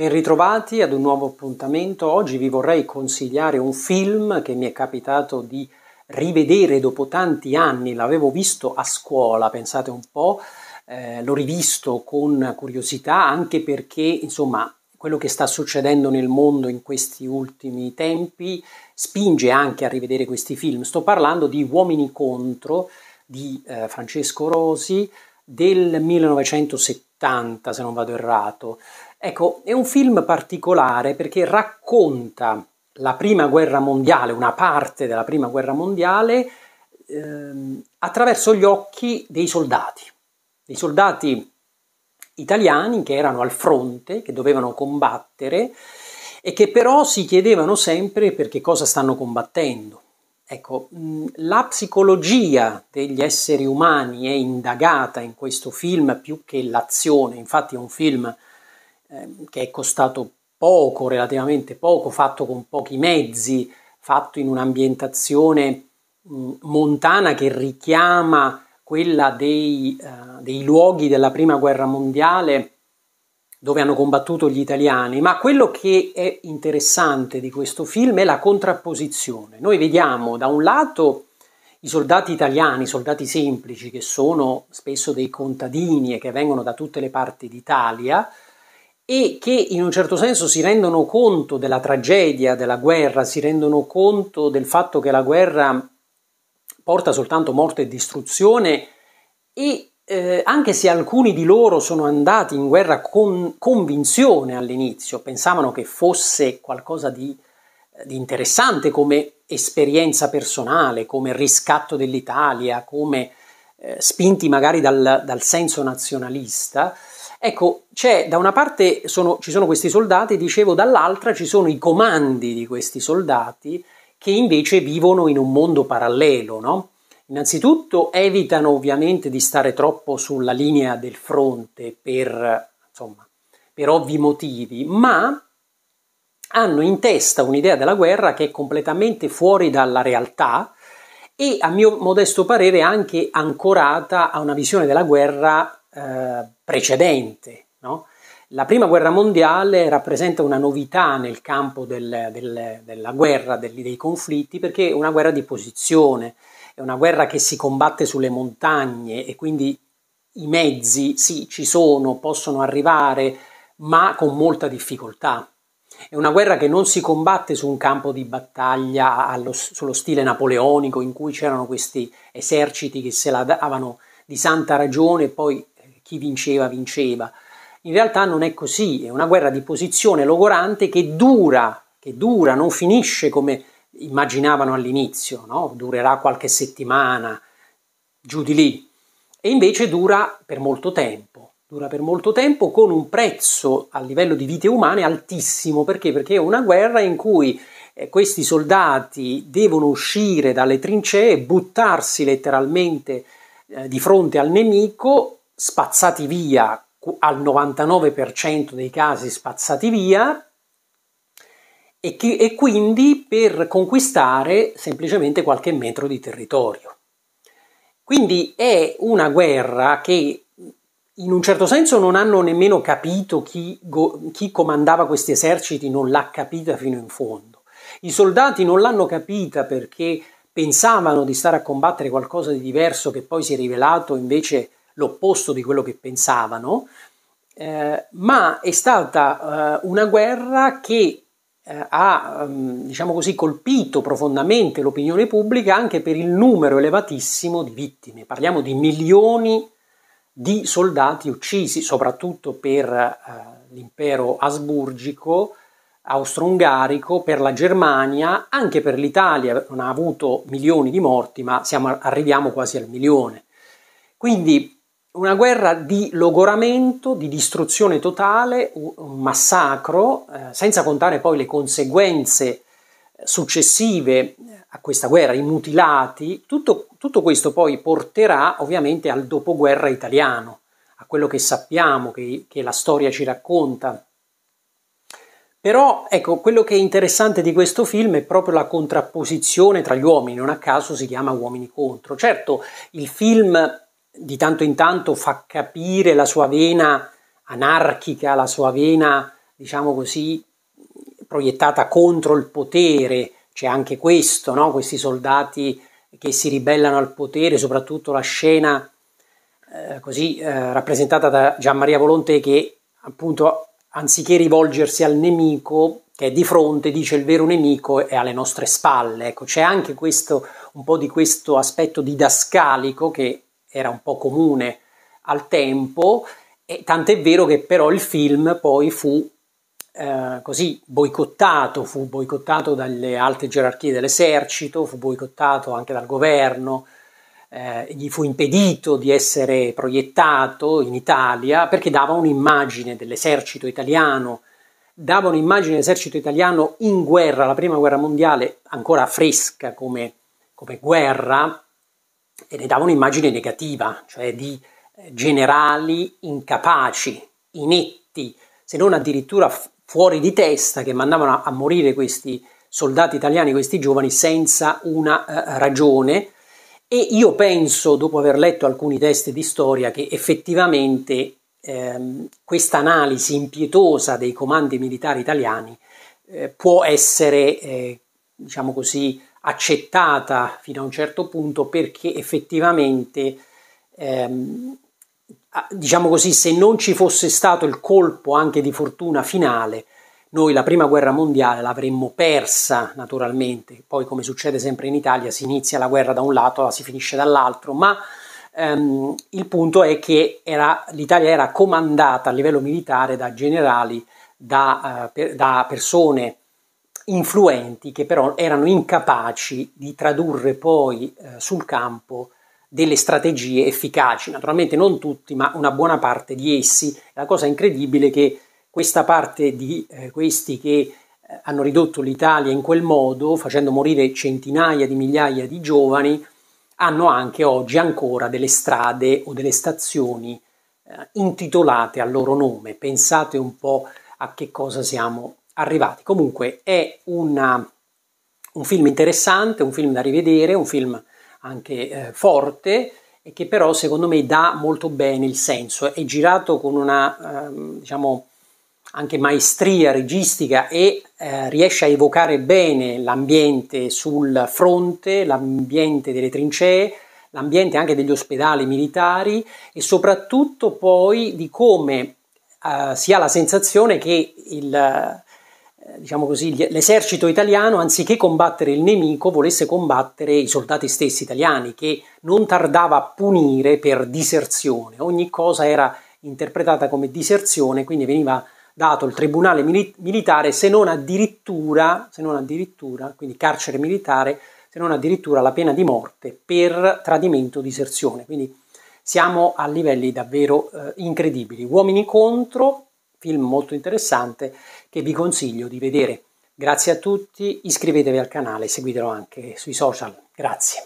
Ben ritrovati ad un nuovo appuntamento. Oggi vi vorrei consigliare un film che mi è capitato di rivedere dopo tanti anni. L'avevo visto a scuola, pensate un po', eh, l'ho rivisto con curiosità anche perché, insomma, quello che sta succedendo nel mondo in questi ultimi tempi spinge anche a rivedere questi film. Sto parlando di Uomini contro di eh, Francesco Rosi del 1970, se non vado errato. Ecco, è un film particolare perché racconta la prima guerra mondiale, una parte della prima guerra mondiale, ehm, attraverso gli occhi dei soldati, dei soldati italiani che erano al fronte, che dovevano combattere e che però si chiedevano sempre per che cosa stanno combattendo. Ecco, mm, la psicologia degli esseri umani è indagata in questo film più che l'azione, infatti è un film Ehm, che è costato poco, relativamente poco, fatto con pochi mezzi, fatto in un'ambientazione mh, montana che richiama quella dei, eh, dei luoghi della prima guerra mondiale dove hanno combattuto gli italiani, ma quello che è interessante di questo film è la contrapposizione. Noi vediamo da un lato i soldati italiani, i soldati semplici, che sono spesso dei contadini e che vengono da tutte le parti d'Italia, e che in un certo senso si rendono conto della tragedia della guerra, si rendono conto del fatto che la guerra porta soltanto morte e distruzione e eh, anche se alcuni di loro sono andati in guerra con convinzione all'inizio, pensavano che fosse qualcosa di, eh, di interessante come esperienza personale, come riscatto dell'Italia, come eh, spinti magari dal, dal senso nazionalista, Ecco, da una parte sono, ci sono questi soldati, dicevo, dall'altra ci sono i comandi di questi soldati che invece vivono in un mondo parallelo, no? Innanzitutto evitano ovviamente di stare troppo sulla linea del fronte per, insomma, per ovvi motivi, ma hanno in testa un'idea della guerra che è completamente fuori dalla realtà e a mio modesto parere anche ancorata a una visione della guerra eh, precedente. No? La prima guerra mondiale rappresenta una novità nel campo del, del, della guerra, del, dei conflitti, perché è una guerra di posizione, è una guerra che si combatte sulle montagne e quindi i mezzi sì ci sono, possono arrivare, ma con molta difficoltà. È una guerra che non si combatte su un campo di battaglia allo, sullo stile napoleonico in cui c'erano questi eserciti che se la davano di santa ragione e poi chi vinceva vinceva. In realtà non è così, è una guerra di posizione logorante che dura, che dura, non finisce come immaginavano all'inizio, no? durerà qualche settimana, giù di lì, e invece dura per molto tempo, dura per molto tempo con un prezzo a livello di vite umane altissimo, perché? Perché è una guerra in cui eh, questi soldati devono uscire dalle trincee, buttarsi letteralmente eh, di fronte al nemico spazzati via, al 99% dei casi spazzati via, e, che, e quindi per conquistare semplicemente qualche metro di territorio. Quindi è una guerra che in un certo senso non hanno nemmeno capito chi, chi comandava questi eserciti, non l'ha capita fino in fondo. I soldati non l'hanno capita perché pensavano di stare a combattere qualcosa di diverso che poi si è rivelato invece l'opposto di quello che pensavano, eh, ma è stata eh, una guerra che eh, ha, mm, diciamo così, colpito profondamente l'opinione pubblica anche per il numero elevatissimo di vittime. Parliamo di milioni di soldati uccisi, soprattutto per eh, l'impero asburgico, austro-ungarico, per la Germania, anche per l'Italia non ha avuto milioni di morti, ma siamo, arriviamo quasi al milione. Quindi una guerra di logoramento, di distruzione totale, un massacro, eh, senza contare poi le conseguenze eh, successive eh, a questa guerra, i mutilati, tutto, tutto questo poi porterà ovviamente al dopoguerra italiano, a quello che sappiamo, che, che la storia ci racconta. Però ecco, quello che è interessante di questo film è proprio la contrapposizione tra gli uomini, non a caso si chiama Uomini contro. Certo, il film di tanto in tanto fa capire la sua vena anarchica, la sua vena, diciamo così, proiettata contro il potere. C'è anche questo, no? questi soldati che si ribellano al potere, soprattutto la scena eh, così eh, rappresentata da Gianmaria Volonte che appunto anziché rivolgersi al nemico che è di fronte, dice il vero nemico è alle nostre spalle. Ecco, c'è anche questo, un po' di questo aspetto didascalico che era un po' comune al tempo, e tant'è vero che però il film poi fu eh, così boicottato, fu boicottato dalle alte gerarchie dell'esercito, fu boicottato anche dal governo, eh, gli fu impedito di essere proiettato in Italia perché dava un'immagine dell'esercito italiano, dava un'immagine dell'esercito italiano in guerra, la prima guerra mondiale ancora fresca come, come guerra, e ne dava un'immagine negativa, cioè di eh, generali incapaci, inetti, se non addirittura fuori di testa, che mandavano a morire questi soldati italiani, questi giovani, senza una eh, ragione. E io penso, dopo aver letto alcuni testi di storia, che effettivamente ehm, questa analisi impietosa dei comandi militari italiani eh, può essere, eh, diciamo così, accettata fino a un certo punto perché effettivamente, ehm, diciamo così, se non ci fosse stato il colpo anche di fortuna finale, noi la prima guerra mondiale l'avremmo persa naturalmente, poi come succede sempre in Italia si inizia la guerra da un lato, la si finisce dall'altro, ma ehm, il punto è che era, l'Italia era comandata a livello militare da generali, da, eh, per, da persone influenti che però erano incapaci di tradurre poi eh, sul campo delle strategie efficaci, naturalmente non tutti, ma una buona parte di essi. La cosa incredibile è che questa parte di eh, questi che eh, hanno ridotto l'Italia in quel modo, facendo morire centinaia di migliaia di giovani, hanno anche oggi ancora delle strade o delle stazioni eh, intitolate al loro nome. Pensate un po' a che cosa siamo arrivati. Comunque è una, un film interessante, un film da rivedere, un film anche eh, forte e che però secondo me dà molto bene il senso. È girato con una, eh, diciamo, anche maestria registica e eh, riesce a evocare bene l'ambiente sul fronte, l'ambiente delle trincee, l'ambiente anche degli ospedali militari e soprattutto poi di come eh, si ha la sensazione che il, eh, diciamo così, l'esercito italiano, anziché combattere il nemico, volesse combattere i soldati stessi italiani, che non tardava a punire per diserzione. Ogni cosa era interpretata come diserzione, quindi veniva dato il tribunale militare, se non addirittura, se non addirittura quindi carcere militare, se non addirittura la pena di morte per tradimento o diserzione. Quindi siamo a livelli davvero eh, incredibili. Uomini contro, film molto interessante che vi consiglio di vedere. Grazie a tutti, iscrivetevi al canale e seguitelo anche sui social. Grazie.